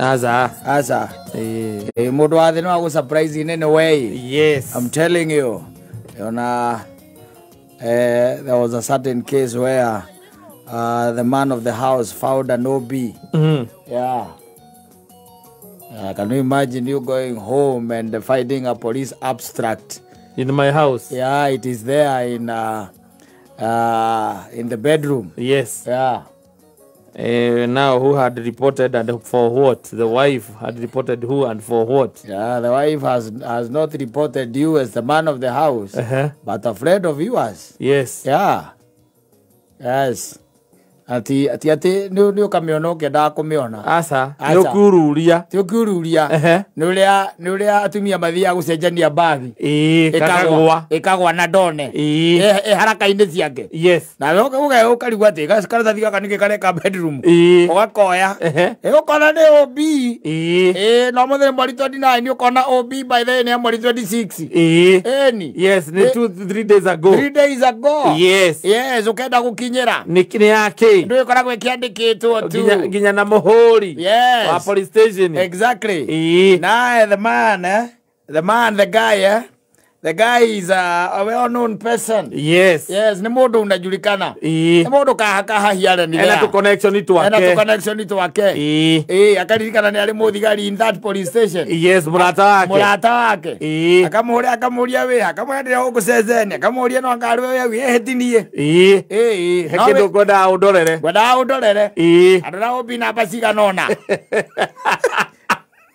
aza aza eh, eh mutu wa thina waku surprise in any way yes i'm telling you yona uh, there was a certain case where uh, the man of the house found an OB. Mm-hmm. Yeah. Uh, can you imagine you going home and finding a police abstract in my house? Yeah, it is there in uh, uh, in the bedroom. Yes. Yeah. Uh, now, who had reported and for what? The wife had reported who and for what? Yeah, the wife has has not reported you as the man of the house, uh-huh. but afraid of you as. Yes. Yeah. Yes. ati ati ati ni ni ukamiona ona å kä endaga kå mä ona aca nä å kiururia ti å kiururia nä å rä a ikagwa å rä a atumia mathiaga gå cenjania mbathi ä na ndone ä haraka-inä ciake na å karigwo atä karatathi gaka nä gä kareka bedroom å gakoya ä å kona nä ob e no mother thä 29 ni ukona ob by the nä mweri 26 eni yes ni 2 3 days ago 3 days ago yes yes ukenda kenda ni kinyä yake ä ndå koragwo ä kä andä kä two tu nginya na må hå ri wa exactly na the man eh? the man the guy eh? The guy is a, a well-known person. Yes. Yes, ni mũndũ unajulikana. Ii. Ni mũndũ kahakaha hiare ni Ena tu connection itu wake. Ena tu connection itu wake. Ii. Ii, akaririkana ni ari mũthigari in that police station. Yes, murata wake. Murata wake. Ii. Akamũria akamuria we, akamwendera huku ceceni, akamuria no ngari we we hetinie. Ii. Ii. Hekindo kwenda ũndorere. Kwenda ũndorere. Ii. Andora obi na basiga nona.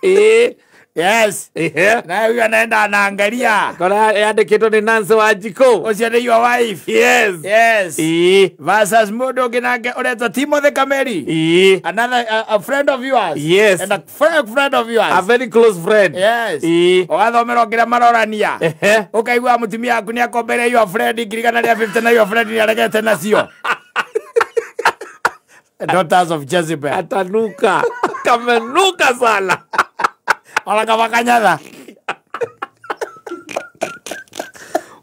Ii. Yes. Yeah. Na huyo anaenda anaangalia. Kona yandikitwo ni Nancy Wanjiku. Ucio ni your wife. Yes. Yes. Ii. Versus mundu ungi nake Timothy Kameri. Ii. Another a, friend of yours. Yes. And a friend, friend of yours. A very close friend. Yes. Ii. Wathomera ngira marorania. Ehe. Ukaigua mutumia waku ni akombere your friend ngirigana ria 50 na your friend ni aregete nacio. Daughters of Jezebel. Atanuka. Kamenuka sana. Walakava kanyada.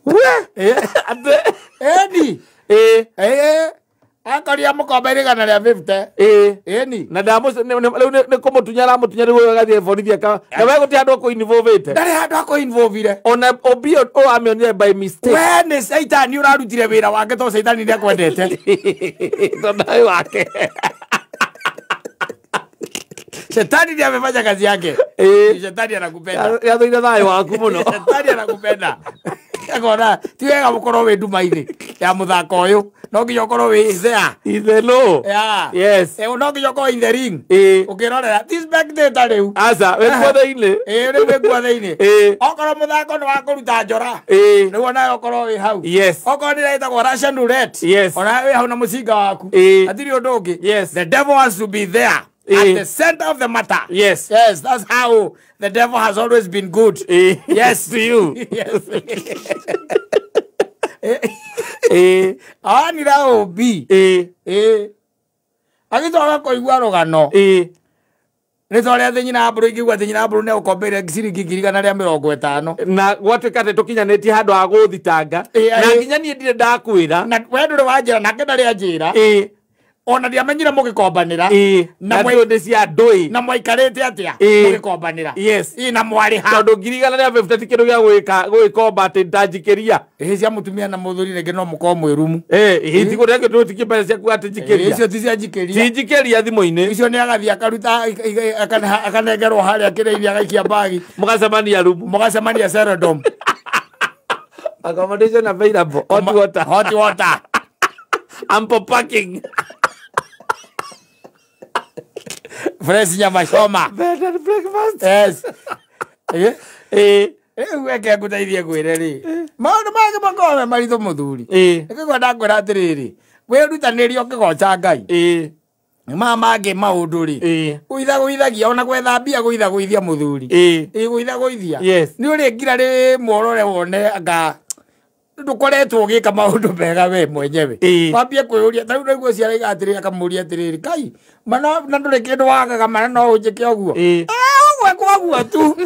We. Eh, Eni. Eh. Eh. eh. Akaria mukomba irigana ria 50. Eh. Eni. Na ndamu ni kumutunya ramutunya riu gathie forithia ka. Eh. Na we gutia andu ko involvete. Ndari andu ko involvire. Ona obi o amionire by mistake. We ni Satan urarutire wira wake to Satan ni akwendete. Tonda wake shetani ndiye amefanya kazi yake. Eh. Shetani anakupenda. Yathoire thayo waku muno. Shetani anakupenda. Akona tiwega mukorwo wi nduma-inĩ ya mũthako ũyũ no nginya ũkorwo wĩ thea ithelo yes eh, no nginya ũkorwo in the ring eh. ũkĩrorera this back day ta rĩu aca wĩ kuo thĩinĩ ĩĩ rĩu wĩ kuo thĩinĩ okorwo mũthako nĩ wa kũruta njora rĩu onawe ũkorwo wĩ hau yes okorwo nĩ rĩtagwo Russian roulette yes onawe wĩ hau na mũcinga waku atirĩ ũndũ ũngĩ yes the devil wants to be there at eh. the center of the matter. Yes. Yes, that's how the devil has always been good. Eh. Yes. to you. yes. Eh. awanira ũmbi agĩcoka kũigua rũgano nä ta å rä a thä nyina mbå rå ingä gua thä nyina mbå rå nä agåkombeire ciringi ngirigana rä a mä rongo ä na gwatuä ka atä tå kinyanä tie handå ha na nginya niä ndirä ndakwä Na we wajira na wanjä ra jira. ndarä ona ndia menyire mugi gä na mwe ra ndä cia ndå na mwe te atia mugi må yes i na mwari ha tondå ngirigana nä 50 ti kä ndå gwika gå gä komba atä ndanjikä cia må na muthuri thå no må korwo mwä rumu hä tigå rä a kä ndå tikä mbeca ciaku atä njikä ria icio ti cia njikä ria tinjikä ria thimå-inä icio nä agathiä akaruta akanengerwo harä a kä rä iria agaikia bagi mugasamani ya rumu mugasamani ya serodom accommodation available hot water hot water ample packing fresh nyama choma bed and breakfast yes eh eke eh. eh, eh, ngũteithie ngwĩre rĩ maũndũ mangĩ makoragwo me maritũ mũthuri ĩkĩgwa ndakwĩra atĩrĩrĩ wĩrutanĩrie ũkĩgoca ngai ma mangĩ maũndũ rĩ gũitha gũithagia ona gwetha mbia gũitha gũithia mũthuri ĩĩ gũitha gũithia nĩ ũrĩ ngira rĩ mworore wone nga ndukoretwo ugika maundu mega we mwenyewe wambie kwiuria tau naiguo ciaraiga atirira kamuria atiriri kai mana na nduri kindu wagaga mana no unjike uguo ah, ugwe kwaguo tu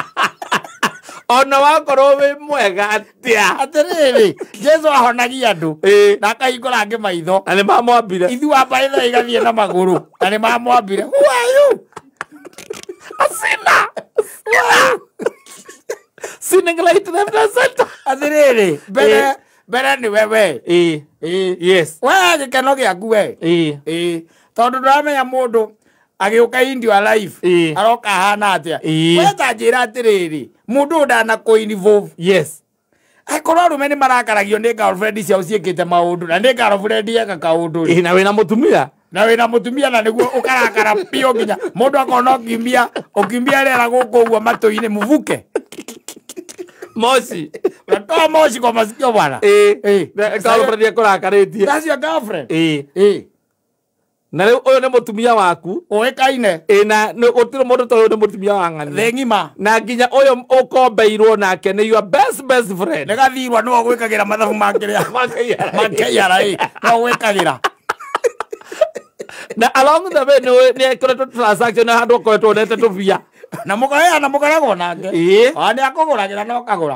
ona wakorwo wi mwega atia atiriri jesu ahonagia andu na akahingå rangi maitho na ni mamwambire ithu maitho igathiä na magå na nä mamwambire huayu asina sininglaitire mnaceta athiriri gä aku we e. e. tondå ndåramenya må ndå agä å ka indio alive e. aroka hana atä a weta njä ra atä rä rä må ndå å ndanakå yes akorwo arume nä marakaragio nä girlfriend ciao ciäkä te maå ndå na nä girlfriend eka kaå ndå na wä na na wä na må tumia na nä guo å karakara biå nginya må ndå akorwo no å kimbia å kimbia rera gå kå guo matå-inä må buke moshi unatoa moshi kwa masikio bwana girlfriend yako rakarĩtie that's your girlfriend eh eh na rä u å yå nä må tumia waku å eh, na gå tirä må ndå ta å yå nä må tumia wa ng'ani thä ng'ima na nginya å yå å kombeirwo nake nä your nä gathirwa nä wagwä kagä ra mathabu makä makeiara ä no gwä kagä ra na along the way nä koretwo transaction handå koretwo nete tå bia na mugaya eh, na mugaragwo nake ona nä akå gå ragä ra na ra no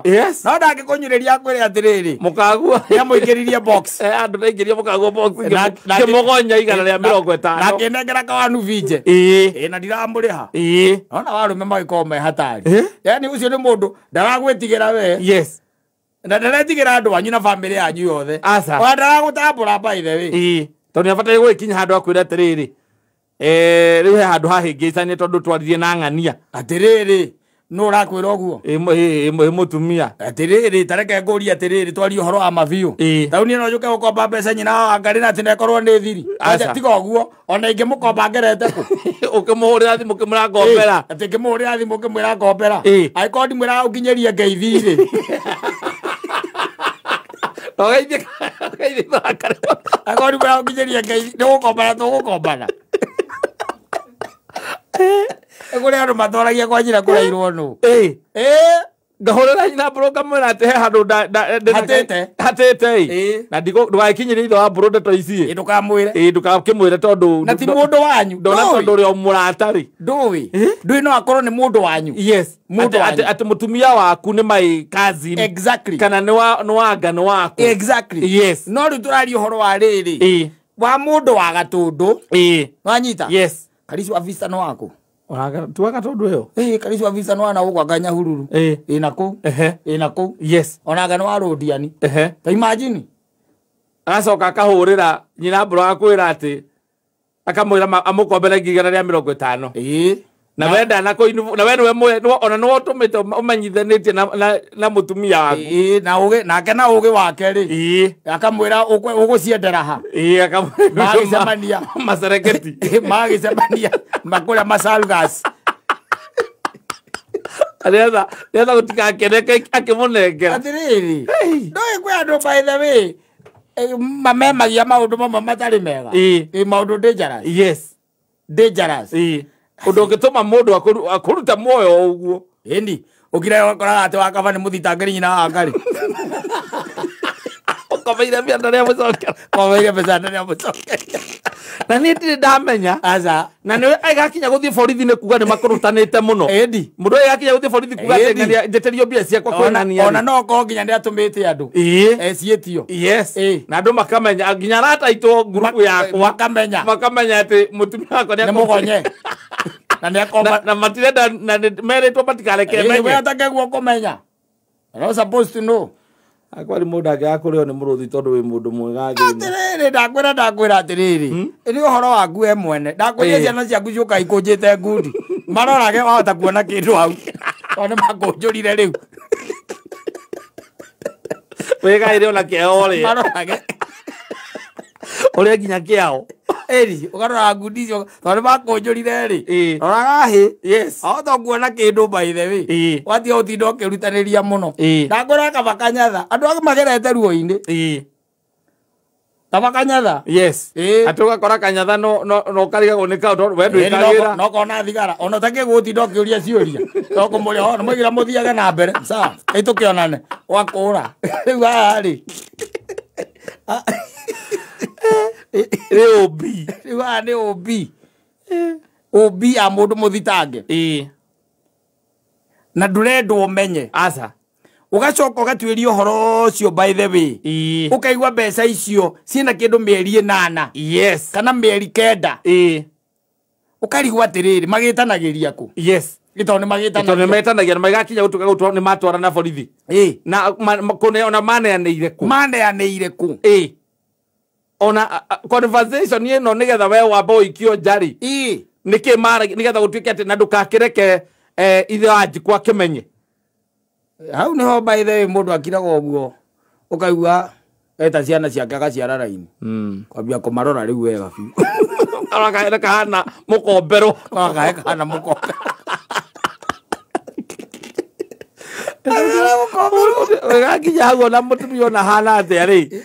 ndangä kå nyä rä ria akwä re atä rä rä må kagua nä amå ingä ririe eh, andå ndaingä rie må kagua må gonya igana rä a mä rongo ätano nangä nengera kawanu vinje ä na ndiramå rä ha ona warå me magä korwo me hatari yani å cio nä må ndå ndaragwä tigä ra we na ndaretigä ra andå anyu na bamä rä yanyu yothe ona ndaragå tambå ra mbaithe wä tondå nä abataire gå gä kinya handå akwä ra atä rä rä Eh, rä he handå hahängä cane tondå twaririe na ng'ania atärä rä nä å rakwä ra å guo ä må tumia atärä rä tareke ngå ria atärä rä twarie å horo wa mabiå tarä niä no njå ke gå komba mbeca nyina ngarä na atä nekorwo nä thiri tiga å guo ona ingä må komba ngerete kå å kä må hå rä ra thimå kä mwä ra ngombera atä ngä må hå rä ra thimå kä mwä ra ngombera angä korwo ndimwä ra å kinyä rie ngeithirä akorwo ndimwä ra å kinyä ngeithi nä gå kombana tå gå kombana kå rä andå matwaragia kwa njä ra kå rairwo nå ngahå rä ra nyina mbå rå atä he handå hatä te na ndågagäkinyä ria ithe wa mbå ndeto iciä ndåkamwä re ndåkakä mwä re tondå na ti må ndå wanyu ndona tondå å rä a må ratarä ndåä ndåä no akorwo nä må ndå wanyu atä må tumia waku nä maä kana nä wanga nä waku no rä u tå raria å horo wa rä rä wa må ndå wa gatå ndå no yes kalisi wavisa no wako tuaga tondu yo eh kalisi wavisa no ana ugwa ganya hururu eh ina eh, ku ehe ina eh, yes onaga no warundiani ehe ta imagine agacoka akahurira nyina mbura akwira ati akamwira amukombere ngigana ria mirongo itano eh na we ndanako na we niwe ona niwe ũtũmĩte ũmenyithanĩtie na mũtumia waku nake na ũgĩ wake rĩ akamwĩra ũgũciendera ha magĩcemania macereketi magĩcemania makũrĩa masalgas nĩgetha nĩgetha gũtigakeneke akĩmũnengera atĩrĩrĩ ndũĩ kwĩ andũ by the way mamemagia maũndũ mamwe matarĩ mega maũndũ dangerous yes dangerous undu ungituma mundu akuruta muoyo uguo indi ukira wakora ati wakaba ni muthitangiri nyina wangari kobeire mbia ndari ya mucokeria mbeca ndari ya mucokeria na niä ndirä ndamenya na nä gå thiä borithi nä kuga nä makå te må no må ndå ägakinya gå thiä borithi kuga njä tä rio mbia ciakwa kwonaniaona no korwo nginya nä atå mä te andå ciä tio na andå makamenya nginya arataitwo ngurubu yakwa makamenya atä må tumia wakwa nä må gonye na nä akomba matirenda na merä two matikareke menye atake guo menya no supposed to know akwari mundu rä o nä må rå thi tondå wä må ndå mwega thäinäatärä ndakwä ra ndakwä ra atä rä hmm? rä rä å horo waku e mwene ndakwä ria ciana ciaku ciå kaikå njä te ngundi marorage wahota kuona kä ndå hau tondå nä makå njå rire rä u wä gaä rä ona kä ao rä marorage å rä a nginya kä ao eri ukarora ngundithio tondu makunjurire ri roraga hä ahota kuona kä ndå mbaithe wä watia å tinda å kä rutanä ria må no ndangåra kabakanyatha andå agä magerete ruo-inä yes atuga kora kanyatha no no no karigagwo nä kaå we ndå ikagira no kona thigara ona takä gå ndo kä å ria ciåria ho nä magira må na mbere sa ä tå kä onane ra rä u haha rä å mbi rä aa nä å mbi å må ndå må thitange na ndå renda menye aca å gacoka å gatuä ria å horo å by the way å kaigua mbeca icio ciä na kä ndå mä eri nana yes. kana mä eri kenda å karigwo atä rä rä magä tanagä ria kå yes gitondå nä metanagia gå nä matwara na borithi na kå neana maneanä ire kå maneanä ire kå ona conversation ino nigetha we kio jari i niki mara nigetha gutuike ati na ndukakireke eh, ithe aji kwa kimenye how no by the way mundu akiraga guo ukaigua eta ciana ciake agaciara raini mm. kwambia kumarora riu wega fi ka ka ka kahana mukomberwo kahana mukomberwo gakinya hau ona mutumia ona hana atia ri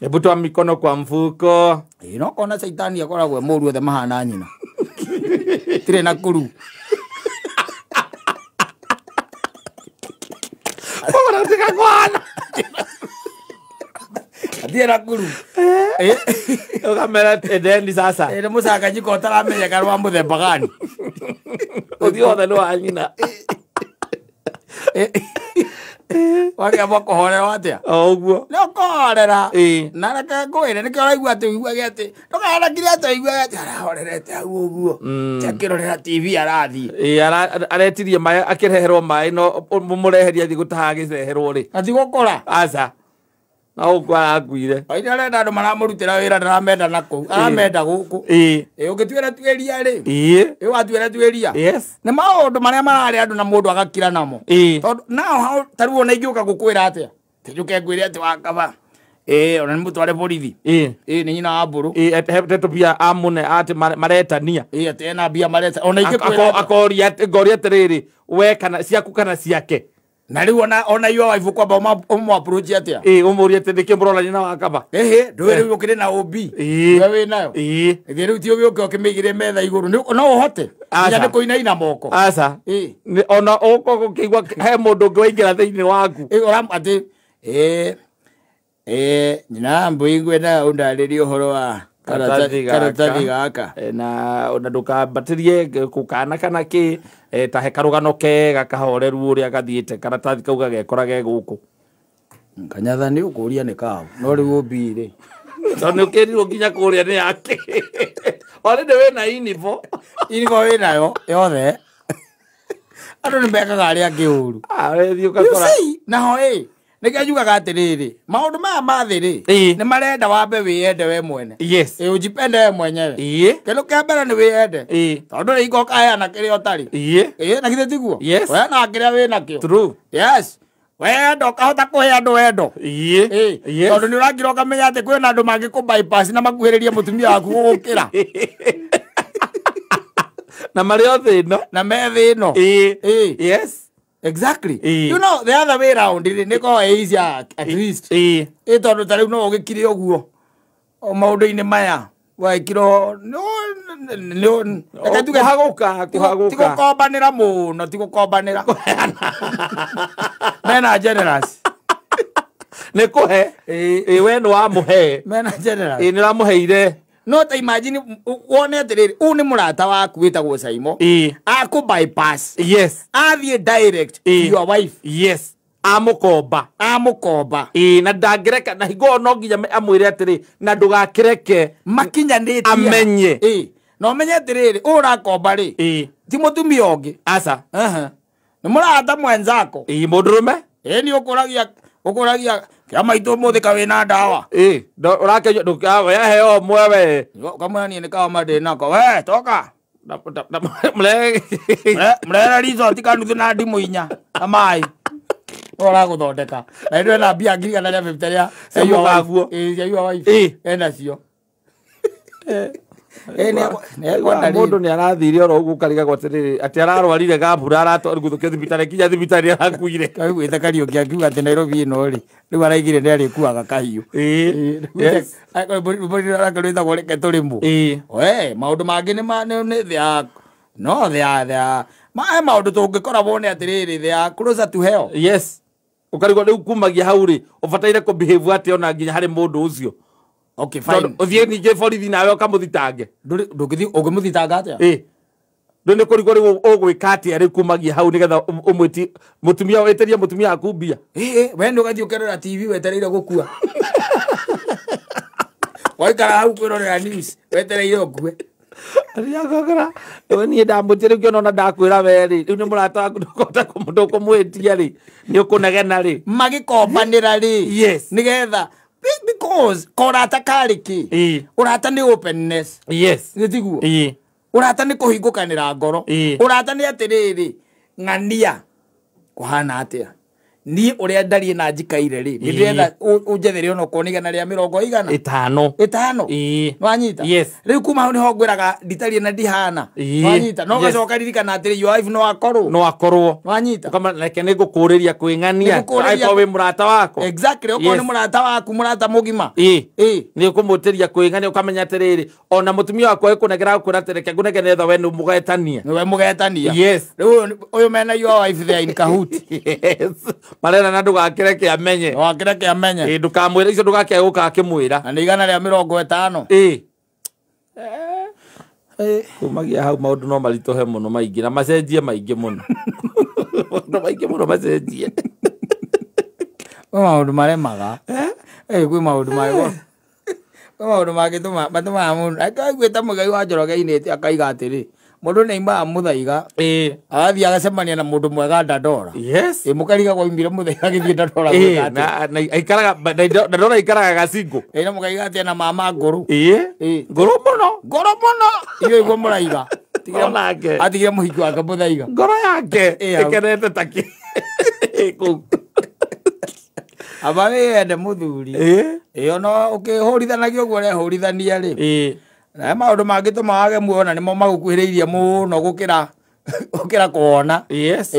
ebutwa mikono kwa mfuko kona saitani akoragwe muru othe mahana nyina tire na kuru Pobrateka kwana athie nakuru eh? ukamera ndendi eh, sasa eh, nä må canganyiko å taramenyeka rwa må thembagani å thiä wothe nä wanyina wagia makuhorera atia o uguo ni ukohorera na reke nä nikio raigua ati uiguage ati ndukarekire ati uiguage atä arahorerete hau uguo mm. rorera tv arathii aretirie maä akä reherwo maä no må reheria gå mũreheria thi rä gĩceherwo kå ra aca na gå kå arakuire aire arenda andå maramå ra wä ra na kå u aramenda gå kå ä å ngä tuä ra tuä ria rä ä watuä ra tuä ria nä maå ndå marä a mararä andå na må ndå agakira namo tondå nao ona ingä å ka gå kwä ra atä a tä njå atä wakaba ona nä må tware borithi nä nyina wa mbå amå ne atä maretania mbia atä rä rä we kana ciaku kana ciake na rä u ona iwa waibå kwamba å atä a å må ri atä ndä kä må na wakaba ähä ndå eh. rä u å kä rä na å mbi we wä nayo ä rä u ti å gä å ke å kä mä igä re metha igå rå no å hote nya nä kå inaina moko aca ona å ko gå kä igua he må ndå å ngä waingä ra thä inä waku atä nyina mbå na å ndarä ri å horo wa karatathi gaka eh, na na ndukambatirie gukana kana ki eh, tahe karugano kega kahoreru uria gathiite karatathi kau gagekorage guku kanyatha nä å kå ria nä kao no rä u mbirä tondå nä å kä rirwo nginya kå rä a nä yake warä ndä wä na inibo inibo wä nayo yothe andå nä mekaga arä angä å ru naho ä nä nikä njugaga maå ndå maya mathä rä nä marenda wambe wiende we mwene yes e ujipende we mwenyewe kindu kia mbere ni wiende tondu ri ngoka heana kiria utari na githä tiguo a wä na kiria kahota kå true andå wendo nä å andu wendo tondu ni urangira ukamenya ati kwina andu mangiku bypass na må tumia waku gugukira na marä o thä no na me thä no exactly e. you know the other way round nä koragwo eisia at e. least e. u no å gä kire å guo maå ndå-inä maya wekirwo reketuge tigå kombanä ra må no tigå kombanä ra mena generous nä kå he we nä wamå he mena generous ramå heire no ta imagine wone atiriri u ni murata waku witagwo Saimo e. aku bypass yes athie direct e. your wife yes amukomba amukomba ĩ na dagreka na higo no nginya amwĩre atĩrĩ na ndũgakĩreke makinyanĩtie amenye ĩ na ũmenye atĩrĩrĩ ũũ ũrakomba rĩ ĩ ti mũtumia ũngĩ aca nĩ mũrata mwenzako ĩ mũndũrũme ĩ nĩ ũkũragia ũkũragia dawa kä maitå må do ka wä he o å we yo kawe ni mwewe ka ma de na ko we toka ti ka kanuthu na ndimå inya na maä ũragå thondeka na ya ndå ena mbia ngirigana rĩa bĩbite rĩa yo wa ifi na waibu eh mundu nä arathire oro gå karigagwo atä ararwarire gambura aratgå thå thibitarä kinya thibitarä arakuire kaguä te kariå ngä angiuga atä nairobi ä no rä rä u araigire nä arä kuaga kahiå rwätagwo reke tå rä må maå ndå mangä nä thä no thä thä mae maå ndå tå ngä koragwo closer to hell yes å karigwo rä u kumagia hau rä å bataire kå behave atä ona nginya harä må ndå å cio okay fine uthie ningä borithi nawe å kamå å ngä må thitanga atä a ndå nä kå rigwo rä u å gwä ka atä a kumagia hau nä getha å mwä ti må tumia wä terie må we nä å gathiä tv wetereire gå waikara hau kwä rorera wetereire å kue we niä ndamå tä rä u ngä onona ndakwä ra werä rä u nä waku ndå kå mwä tia rä nä å kå negena rä magä kombanä ra because korata kariki e. urata ni openness yes nitiguo e. urata ni kuhingukanira ngoro e. urata ni atiriri ng'ania kuhana atia ni å rä a ndariä na njikaire rä nä ndärenda å ona korwo nä igana rä a mä itano igana ätano wanyita rä u kuma hau nä ho ngwä raga na ndihana wanyita no gacoka ririkana atä you have no akorwo no akorwo wanyita kama nä ngå kå kuingania ai ko we murata wako exactly okorwo ni murata rata waku må rata ii gima nä å kå må tä ona må wako e kunegera kå negera gå kå ra we nä mugetania getania we mugetania yes rä u å yå menaioif thea in kahuti yes marena na ndugakireke amenye no akireke amenye ĩ ndũkamwĩre icio ndũgakea gũka akĩmwĩra na nĩ igana rĩa mĩrongo ĩtano ĩ kumagia hau maundu no maritũhe mũno maingĩ na macenjie maingĩ mũno maũndũ maingĩ mũno macenjie maũndũ maremaga kwĩ maũndũ magwo maũndũ mangĩ matũmaga mũndũ akaiguĩte mũgai wa njoroge inĩte akaiga atĩrĩ mundu neima muthaiga ii e. agathiĩ agacemania na mundu mwega ndandora yes ĩ mũkariga kwaumire mũthaiga agĩthiĩ ndandora e, aikaraga ndandora aikaraga gacingu ĩ na mũkariga atĩa na mama ngũrũ e. ĩ ngũrũ mũno ngũrũ mũno irio iguo mũraiga atigire mũhiki wake mũthaiga ngoro yake ĩkenete taki kũu aba wĩende mũthuri ĩ ona ũkĩhũrithanagio ũguo ũrehũrithania rĩ na maå ndå mangä tå mawage muona na mo magåkuhä rä irie må no gå ra gå kuona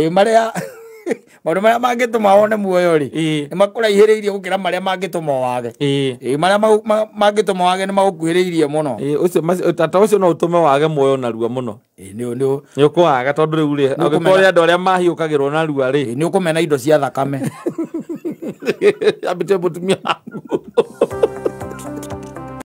marä a maå ndå marä a mangä tå mawone muoyo rä nä makå raihä rä irie gå kä ra marä a mangä tå mawage marä a mangä tå mawage nä magåkuhä rä irie må tata å cio no å tå me wage muoyo narua må no nä ni ni ni tondå rä u ri angä korwo rä andå arä a mahiå kagä rwo narua rä nä å kå mena indo cia thakame ambä tumia